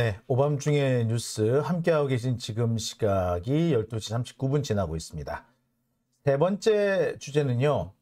네, 오밤중에 뉴스 함께하고 계신 지금 시각이 12시 39분 지나고 있습니다. 세 번째 주제는요.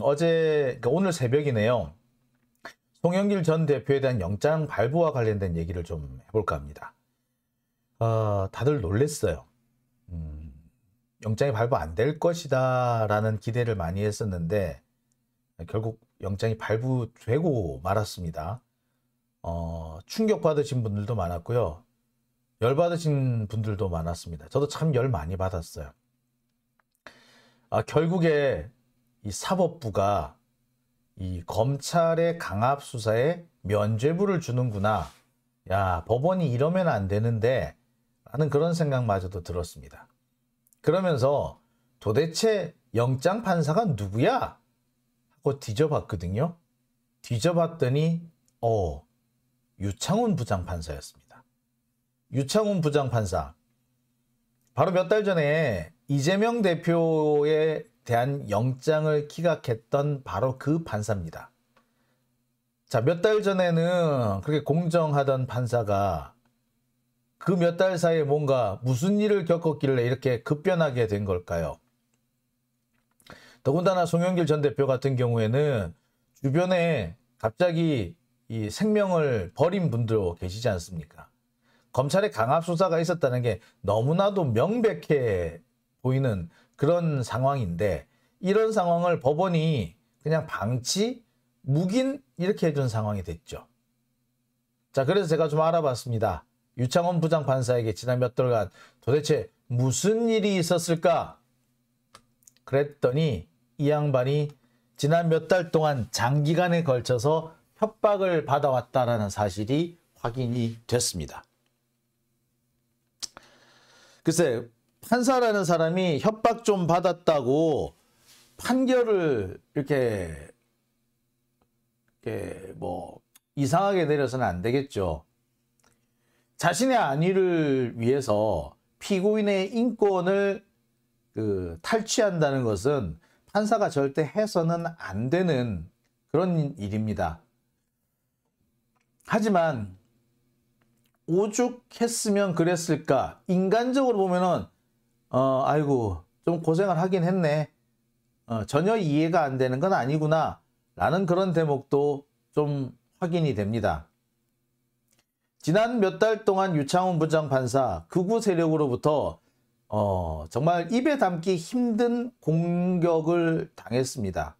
어제 그러니까 오늘 새벽이네요. 송영길 전 대표에 대한 영장 발부와 관련된 얘기를 좀 해볼까 합니다. 어, 다들 놀랬어요. 음, 영장이 발부 안 될 것이다 라는 기대를 많이 했었는데 결국 영장이 발부되고 말았습니다. 어, 충격받으신 분들도 많았고요. 열받으신 분들도 많았습니다. 저도 참 열 많이 받았어요. 아, 결국에 이 사법부가 이 검찰의 강압 수사에 면죄부를 주는구나. 야, 법원이 이러면 안 되는데 라는 그런 생각마저도 들었습니다. 그러면서 도대체 영장 판사가 누구야? 하고 뒤져봤거든요. 뒤져봤더니 어, 유창훈 부장판사였습니다. 유창훈 부장판사. 바로 몇 달 전에 이재명 대표에 대한 영장을 기각했던 바로 그 판사입니다. 자, 몇 달 전에는 그렇게 공정하던 판사가 그 몇 달 사이에 뭔가 무슨 일을 겪었길래 이렇게 급변하게 된 걸까요? 더군다나 송영길 전 대표 같은 경우에는 주변에 갑자기 이 생명을 버린 분도 계시지 않습니까? 검찰의 강압 수사가 있었다는 게 너무나도 명백해 보이는 그런 상황인데 이런 상황을 법원이 그냥 방치, 묵인 이렇게 해준 상황이 됐죠. 자, 그래서 제가 좀 알아봤습니다. 유창원 부장판사에게 지난 몇 달간 도대체 무슨 일이 있었을까? 그랬더니 이 양반이 지난 몇 달 동안 장기간에 걸쳐서 협박을 받아왔다라는 사실이 확인이 됐습니다. 글쎄 판사라는 사람이 협박 좀 받았다고 판결을 이렇게 이렇게 뭐 이상하게 내려서는 안 되겠죠. 자신의 안위를 위해서 피고인의 인권을 그 탈취한다는 것은 판사가 절대 해서는 안 되는 그런 일입니다. 하지만 오죽했으면 그랬을까? 인간적으로 보면은 어 아이고 좀 고생을 하긴 했네. 어, 전혀 이해가 안 되는 건 아니구나 라는 그런 대목도 좀 확인이 됩니다. 지난 몇 달 동안 유창훈 부장판사 극우 세력으로부터 어, 정말 입에 담기 힘든 공격을 당했습니다.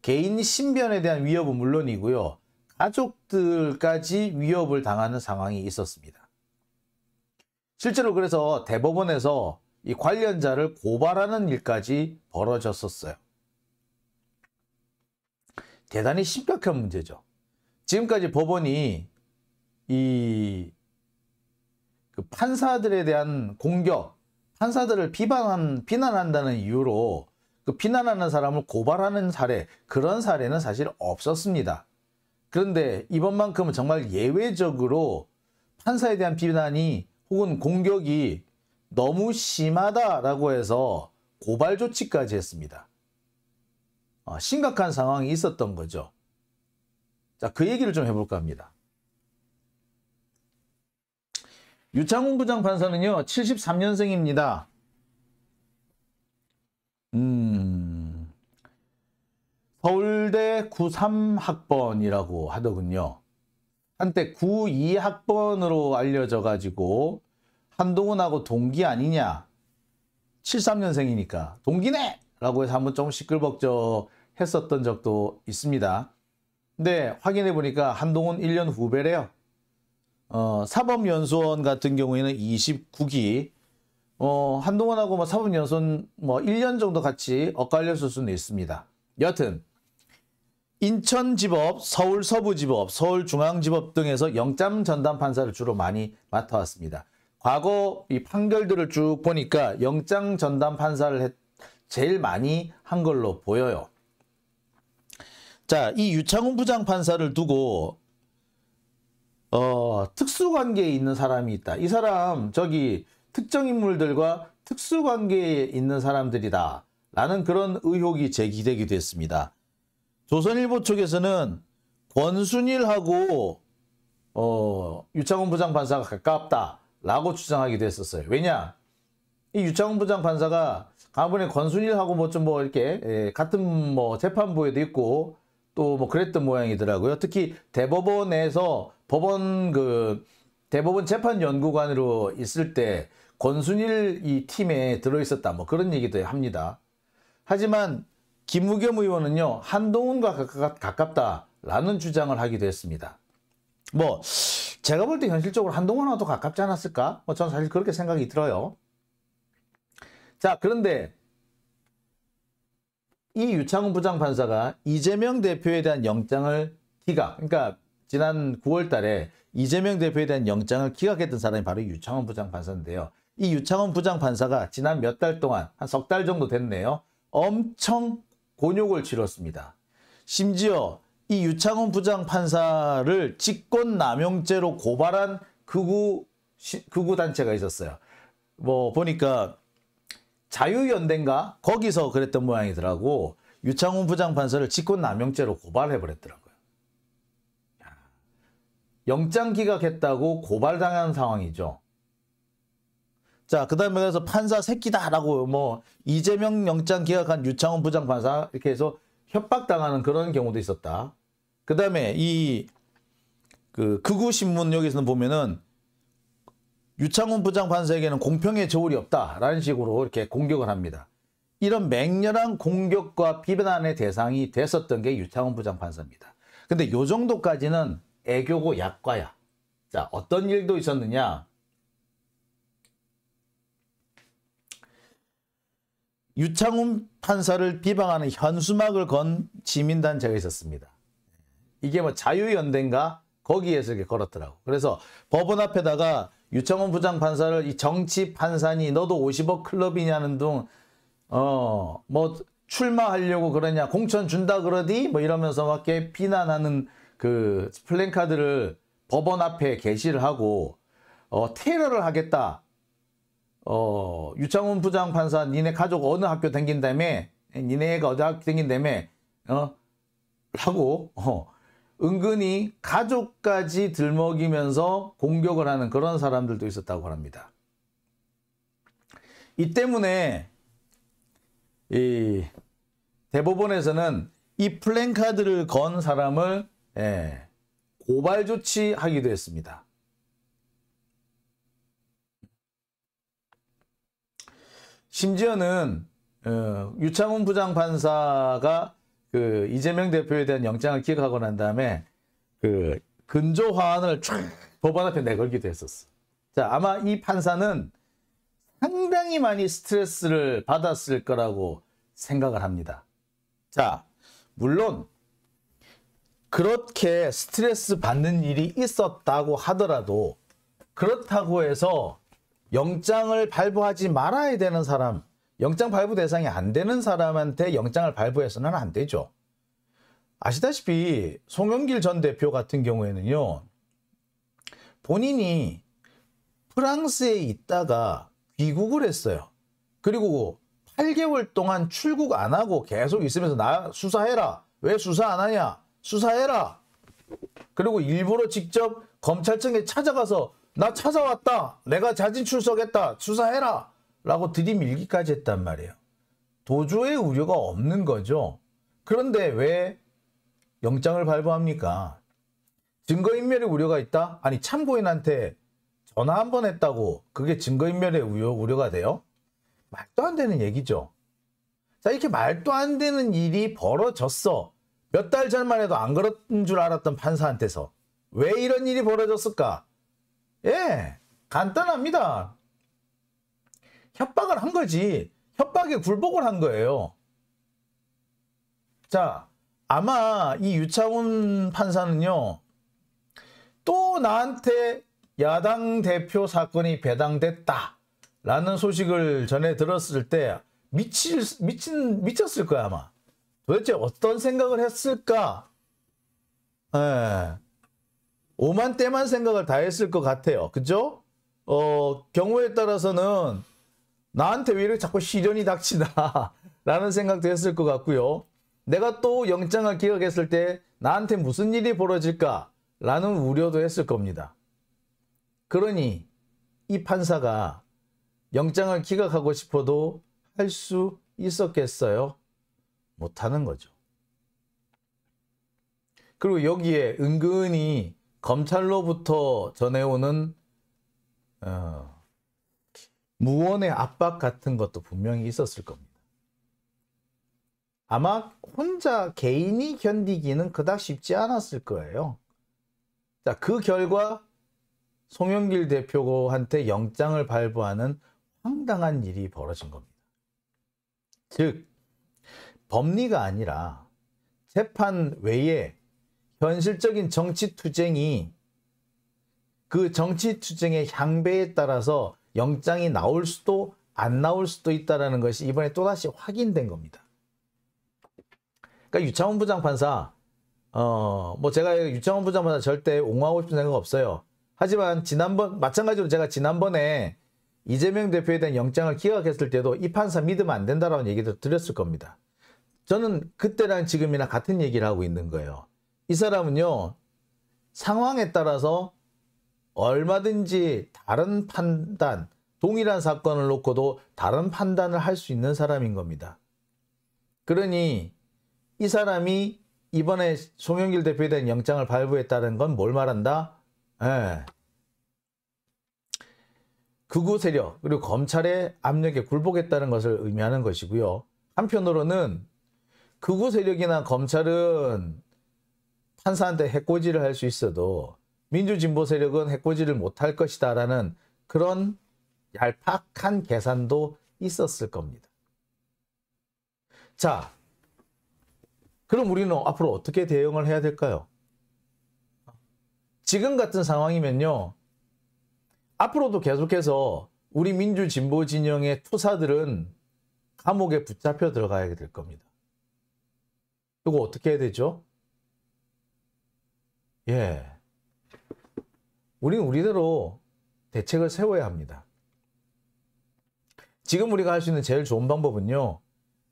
개인 신변에 대한 위협은 물론이고요. 가족들까지 위협을 당하는 상황이 있었습니다. 실제로 그래서 대법원에서 이 관련자를 고발하는 일까지 벌어졌었어요. 대단히 심각한 문제죠. 지금까지 법원이 이그 판사들에 대한 공격, 판사들을 비방한, 비난한다는 이유로 그 비난하는 사람을 고발하는 사례, 그런 사례는 사실 없었습니다. 그런데 이번만큼은 정말 예외적으로 판사에 대한 비난이 혹은 공격이 너무 심하다라고 해서 고발 조치까지 했습니다. 어, 심각한 상황이 있었던 거죠. 자, 그 얘기를 좀 해볼까 합니다. 유창훈 부장 판사는요, 73년생입니다. 음, 서울 서울대 93학번이라고 하더군요. 한때 92학번으로 알려져 가지고 한동훈하고 동기 아니냐 73년생이니까 동기네! 라고 해서 한번 좀 시끌벅적 했었던 적도 있습니다. 근데 확인해 보니까 한동훈 1년 후배래요. 어, 사법연수원 같은 경우에는 29기 어, 한동훈하고 뭐 사법연수원 뭐 1년 정도 같이 엇갈렸을 수는 있습니다. 여튼 인천지법, 서울서부지법, 서울중앙지법 등에서 영장 전담 판사를 주로 많이 맡아왔습니다. 과거 이 판결들을 쭉 보니까 영장 전담 판사를 제일 많이 한 걸로 보여요. 자, 이 유창훈 부장판사를 두고 어, 특수관계에 있는 사람이 있다. 이 사람 저기 특정인물들과 특수관계에 있는 사람들이다. 라는 그런 의혹이 제기되기도 했습니다. 조선일보 측에서는 권순일하고 어, 유창훈 부장판사가 가깝다라고 주장하기도 했었어요. 왜냐? 이 유창훈 부장판사가 가번에 권순일하고 뭐 좀뭐 뭐 이렇게 예, 같은 뭐 재판부에도 있고 또 뭐 그랬던 모양이더라고요. 특히 대법원에서 법원 그 대법원 재판연구관으로 있을 때 권순일 이 팀에 들어있었다 뭐 그런 얘기도 합니다. 하지만 김우겸 의원은요 한동훈과 가깝다라는 주장을 하기도 했습니다. 뭐 제가 볼 때 현실적으로 한동훈하고도 가깝지 않았을까? 뭐 저는 사실 그렇게 생각이 들어요. 자 그런데 이 유창훈 부장판사가 이재명 대표에 대한 영장을 기각 그러니까 지난 9월 달에 이재명 대표에 대한 영장을 기각했던 사람이 바로 유창훈 부장판사인데요. 이 유창훈 부장판사가 지난 몇 달 동안 한 석 달 정도 됐네요. 엄청 곤욕을 치렀습니다. 심지어 이 유창훈 부장 판사를 직권남용죄로 고발한 극우 극우 단체가 있었어요. 뭐 보니까 자유연대인가 거기서 그랬던 모양이더라고. 유창훈 부장 판사를 직권남용죄로 고발해 버렸더라고요. 영장 기각했다고 고발당한 상황이죠. 자, 그 다음에 그래서 판사 새끼다라고 뭐 이재명 영장 기각한 유창훈 부장판사 이렇게 해서 협박당하는 그런 경우도 있었다. 그 다음에 이 그 극우신문 여기서는 보면은 유창훈 부장판사에게는 공평의 저울이 없다라는 식으로 이렇게 공격을 합니다. 이런 맹렬한 공격과 비변안의 대상이 됐었던 게 유창훈 부장판사입니다. 근데 요 정도까지는 애교고 약과야. 자, 어떤 일도 있었느냐? 유창훈 판사를 비방하는 현수막을 건지민단체가 있었습니다. 이게 뭐 자유연대인가 거기에서 이렇게 걸었더라고. 그래서 법원 앞에다가 유창훈 부장판사를 이 정치 판사니 너도 50억 클럽이냐는 둥어뭐 출마하려고 그러냐 공천 준다 그러디 뭐 이러면서 막게 비난하는 그 플랜카드를 법원 앞에 게시를 하고 어 테러를 하겠다 어, 유창훈 부장 판사 니네 가족 어느 학교 댕긴 다며 예, 니네 애가 어디 학교 댕긴 다며 어? 라고 어, 은근히 가족까지 들먹이면서 공격을 하는 그런 사람들도 있었다고 합니다. 이 때문에 이 대법원에서는 이 플랜카드를 건 사람을 예, 고발 조치하기도 했습니다. 심지어는 어, 유창훈 부장판사가 그 이재명 대표에 대한 영장을 기각하고 난 다음에 그 근조 화안을촥 법원 앞에 내걸기도 했었어. 자, 아마 이 판사는 상당히 많이 스트레스를 받았을 거라고 생각을 합니다. 자, 물론 그렇게 스트레스 받는 일이 있었다고 하더라도 그렇다고 해서 영장을 발부하지 말아야 되는 사람, 영장 발부 대상이 안 되는 사람한테 영장을 발부해서는 안 되죠. 아시다시피 송영길 전 대표 같은 경우에는요. 본인이 프랑스에 있다가 귀국을 했어요. 그리고 8개월 동안 출국 안 하고 계속 있으면서 나 수사해라. 왜 수사 안 하냐? 수사해라. 그리고 일부러 직접 검찰청에 찾아가서 나 찾아왔다. 내가 자진 출석했다. 수사해라. 라고 들이밀기까지 했단 말이에요. 도저의 우려가 없는 거죠. 그런데 왜 영장을 발부합니까? 증거인멸의 우려가 있다? 아니 참고인한테 전화 한 번 했다고 그게 증거인멸의 우려, 우려가 돼요? 말도 안 되는 얘기죠. 자 이렇게 말도 안 되는 일이 벌어졌어. 몇 달 전만 해도 안 그런 줄 알았던 판사한테서. 왜 이런 일이 벌어졌을까? 예, 간단합니다. 협박을 한 거지. 협박에 굴복을 한 거예요. 자, 아마 이 유창훈 판사는요. 또 나한테 야당 대표 사건이 배당됐다. 라는 소식을 전해 들었을 때 미칠, 미친, 미쳤을 거야, 아마. 도대체 어떤 생각을 했을까? 예. 오만 때만 생각을 다 했을 것 같아요. 그죠? 어, 경우에 따라서는 나한테 왜 이렇게 자꾸 시련이 닥치나 라는 생각도 했을 것 같고요. 내가 또 영장을 기각했을 때 나한테 무슨 일이 벌어질까 라는 우려도 했을 겁니다. 그러니 이 판사가 영장을 기각하고 싶어도 할 수 있었겠어요? 못하는 거죠. 그리고 여기에 은근히 검찰로부터 전해오는 어, 무언의 압박 같은 것도 분명히 있었을 겁니다. 아마 혼자 개인이 견디기는 그닥 쉽지 않았을 거예요. 자, 그 결과 송영길 대표한테 영장을 발부하는 황당한 일이 벌어진 겁니다. 즉, 법리가 아니라 재판 외에 현실적인 정치 투쟁이 그 정치 투쟁의 향배에 따라서 영장이 나올 수도 안 나올 수도 있다는 것이 이번에 또다시 확인된 겁니다. 그러니까 유창훈 부장판사 어 뭐 제가 유창훈 부장판사 절대 옹호하고 싶은 생각 없어요. 하지만 지난번 마찬가지로 제가 지난번에 이재명 대표에 대한 영장을 기각했을 때도 이 판사 믿으면 안 된다라는 얘기도 드렸을 겁니다. 저는 그때랑 지금이나 같은 얘기를 하고 있는 거예요. 이 사람은요, 상황에 따라서 얼마든지 다른 판단, 동일한 사건을 놓고도 다른 판단을 할 수 있는 사람인 겁니다. 그러니 이 사람이 이번에 송영길 대표에 대한 영장을 발부했다는 건 뭘 말한다? 예. 극우 세력 그리고 검찰의 압력에 굴복했다는 것을 의미하는 것이고요. 한편으로는 극우 세력이나 검찰은 판사한테 해코지를 할 수 있어도 민주진보 세력은 해코지를 못할 것이다 라는 그런 얄팍한 계산도 있었을 겁니다. 자, 그럼 우리는 앞으로 어떻게 대응을 해야 될까요? 지금 같은 상황이면요. 앞으로도 계속해서 우리 민주진보 진영의 투사들은 감옥에 붙잡혀 들어가야 될 겁니다. 이거 어떻게 해야 되죠? 예. 우리는 우리대로 대책을 세워야 합니다. 지금 우리가 할 수 있는 제일 좋은 방법은요.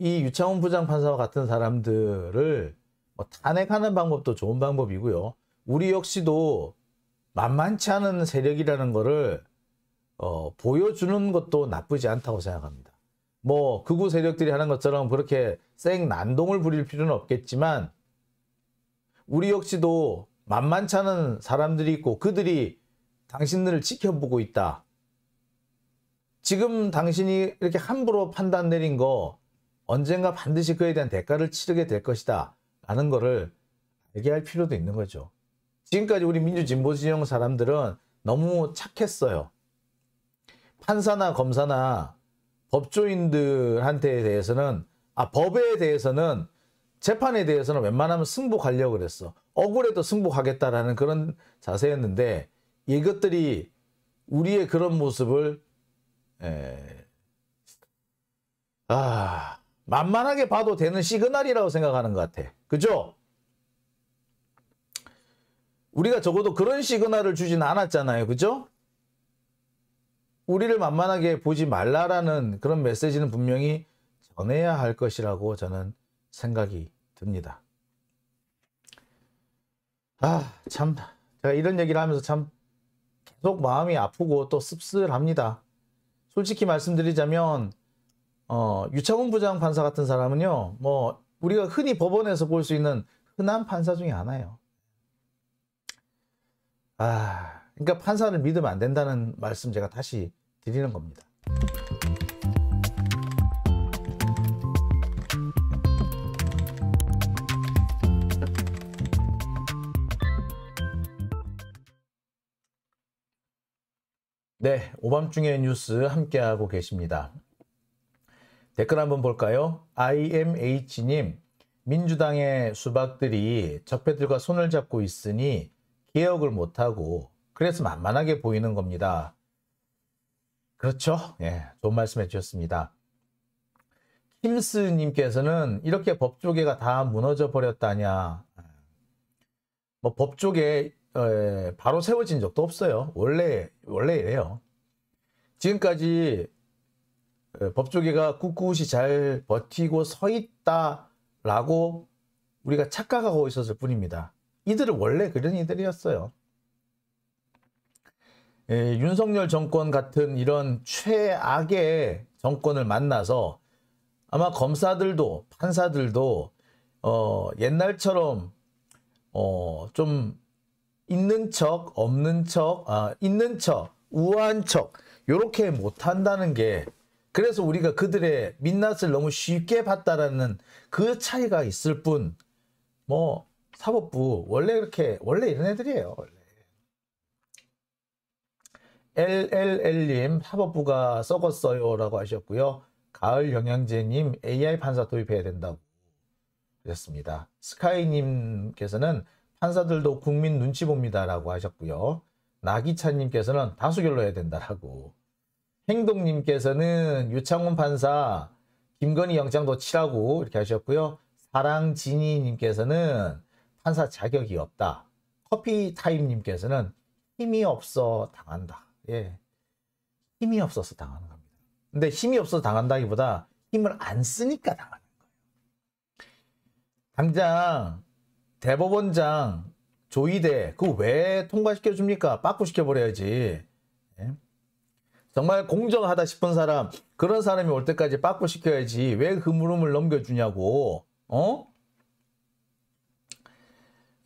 이 유창훈 부장판사와 같은 사람들을 뭐 탄핵하는 방법도 좋은 방법이고요. 우리 역시도 만만치 않은 세력이라는 거를 어, 보여주는 것도 나쁘지 않다고 생각합니다. 뭐 극우 세력들이 하는 것처럼 그렇게 쌩 난동을 부릴 필요는 없겠지만 우리 역시도 만만치않은 사람들이 있고 그들이 당신들을 지켜보고 있다. 지금 당신이 이렇게 함부로 판단 내린 거 언젠가 반드시 그에 대한 대가를 치르게 될 것이다. 라는 거를 얘기할 필요도 있는 거죠. 지금까지 우리 민주진보진영 사람들은 너무 착했어요. 판사나 검사나 법조인들한테 대해서는 아 법에 대해서는 재판에 대해서는 웬만하면 승복하려고 그랬어. 억울해도 승복하겠다라는 그런 자세였는데 이것들이 우리의 그런 모습을 에... 아 만만하게 봐도 되는 시그널이라고 생각하는 것 같아. 그죠? 우리가 적어도 그런 시그널을 주진 않았잖아요. 그죠? 우리를 만만하게 보지 말라라는 그런 메시지는 분명히 전해야 할 것이라고 저는 생각이 듭니다. 아, 참. 제가 이런 얘기를 하면서 참 계속 마음이 아프고 또 씁쓸합니다. 솔직히 말씀드리자면, 어, 유창훈 부장 판사 같은 사람은요, 뭐, 우리가 흔히 법원에서 볼 수 있는 흔한 판사 중에 하나예요. 아, 그러니까 판사를 믿으면 안 된다는 말씀 제가 다시 드리는 겁니다. 네, 오밤중의 뉴스 함께하고 계십니다. 댓글 한번 볼까요? IMH님, 민주당의 수박들이 적폐들과 손을 잡고 있으니 개혁을 못하고 그래서 만만하게 보이는 겁니다. 그렇죠? 예, 좋은 말씀해 주셨습니다. 킴스님께서는 이렇게 법조계가 다 무너져 버렸다냐. 뭐 법조계 에, 어, 예, 바로 세워진 적도 없어요. 원래 원래 이래요. 지금까지 어, 법조계가 꿋꿋이 잘 버티고 서 있다라고 우리가 착각하고 있었을 뿐입니다. 이들은 원래 그런 이들이었어요. 에, 예, 윤석열 정권 같은 이런 최악의 정권을 만나서 아마 검사들도 판사들도 어, 옛날처럼 어, 좀 있는 척, 없는 척, 아, 있는 척, 우아한 척 이렇게 못한다는 게 그래서 우리가 그들의 민낯을 너무 쉽게 봤다라는 그 차이가 있을 뿐 뭐 사법부 원래 이렇게 원래 이런 애들이에요. LLL님 사법부가 썩었어요 라고 하셨고요. 가을 영양제님 AI 판사 도입해야 된다고 하셨습니다. 스카이님께서는 판사들도 국민 눈치 봅니다라고 하셨고요. 나기찬님께서는 다수결로 해야 된다라고. 행동님께서는 유창훈 판사 김건희 영장도 치라고 이렇게 하셨고요. 사랑진이님께서는 판사 자격이 없다. 커피타임님께서는 힘이 없어 당한다. 예. 힘이 없어서 당하는 겁니다. 근데 힘이 없어서 당한다기보다 힘을 안 쓰니까 당하는 거예요. 당장 대법원장 조이대 그 왜 통과시켜 줍니까? 빠꾸시켜 버려야지. 예? 정말 공정하다 싶은 사람 그런 사람이 올 때까지 빠꾸시켜야지 왜 그 물음을 넘겨주냐고 어?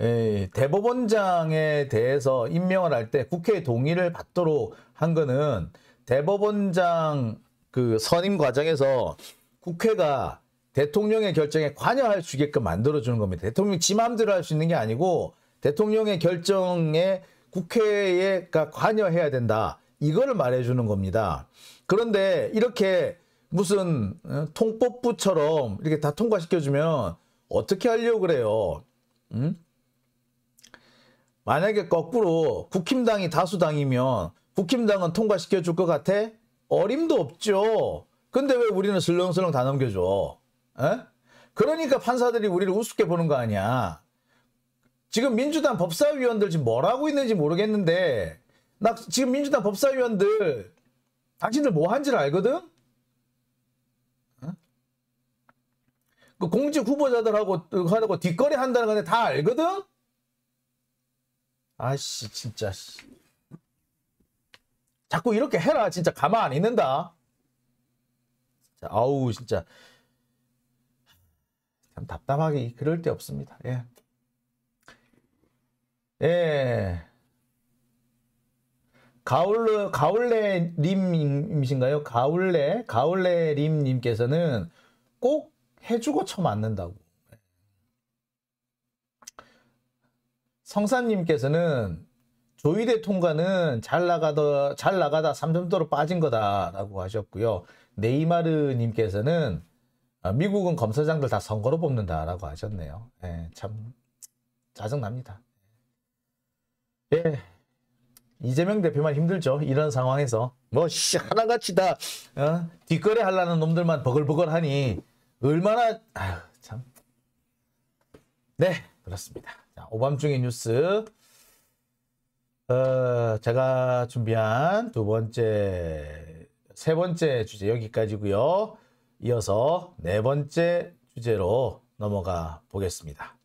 에, 예, 대법원장에 대해서 임명을 할 때 국회 동의를 받도록 한 거는 대법원장 그 선임 과정에서 국회가 대통령의 결정에 관여할 수 있게끔 만들어주는 겁니다. 대통령이 지 마음대로 할 수 있는 게 아니고 대통령의 결정에 국회에 관여해야 된다. 이거를 말해주는 겁니다. 그런데 이렇게 무슨 어, 통법부처럼 이렇게 다 통과시켜주면 어떻게 하려고 그래요? 응? 음? 만약에 거꾸로 국힘당이 다수당이면 국힘당은 통과시켜줄 것 같아? 어림도 없죠. 근데 왜 우리는 슬렁슬렁 다 넘겨줘? 에? 어? 그러니까 판사들이 우리를 우습게 보는 거 아니야. 지금 민주당 법사위원들 지금 뭘 하고 있는지 모르겠는데 나 지금 민주당 법사위원들 당신들 뭐 한 줄 알거든? 어? 그 공직 후보자들하고 하고 뒷거래 한다는 건데 다 알거든? 아씨 진짜 씨. 자꾸 이렇게 해라 진짜 가만 안 있는다. 아우 진짜 참 답답하게 그럴 데 없습니다. 예. 예. 가울레 가울레 님이신가요? 가울레 가울레 림 님께서는 꼭 해주고 쳐맞는다고. 성사님께서는 조이대 통과는 잘 나가다 잘 나가다 3점도로 빠진 거다라고 하셨고요. 네이마르 님께서는 아, 미국은 검사장들 다 선거로 뽑는다라고 하셨네요. 예, 참 짜증납니다. 예, 이재명 대표만 힘들죠. 이런 상황에서 뭐 씨, 하나같이 다 어? 뒷거래 하려는 놈들만 버글버글하니 얼마나 아유, 참. 네, 그렇습니다. 자, 오밤중의 뉴스 어, 제가 준비한 두 번째, 세 번째 주제 여기까지고요. 이어서 네 번째 주제로 넘어가 보겠습니다.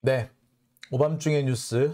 네. 오밤중의 뉴스